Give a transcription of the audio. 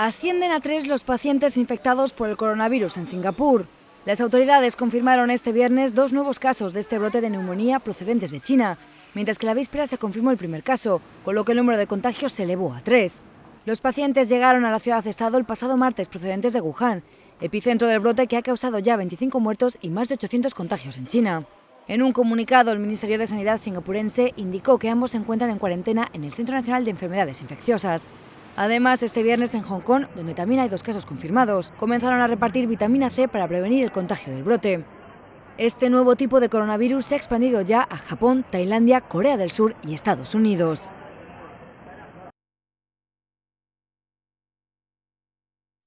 Ascienden a tres los pacientes infectados por el coronavirus en Singapur. Las autoridades confirmaron este viernes dos nuevos casos de este brote de neumonía procedentes de China, mientras que la víspera se confirmó el primer caso, con lo que el número de contagios se elevó a tres. Los pacientes llegaron a la ciudad-estado el pasado martes procedentes de Wuhan, epicentro del brote que ha causado ya 25 muertos y más de 800 contagios en China. En un comunicado, el Ministerio de Sanidad singapurense indicó que ambos se encuentran en cuarentena en el Centro Nacional de Enfermedades Infecciosas. Además, este viernes en Hong Kong, donde también hay dos casos confirmados, comenzaron a repartir vitamina C para prevenir el contagio del brote. Este nuevo tipo de coronavirus se ha expandido ya a Japón, Tailandia, Corea del Sur y Estados Unidos.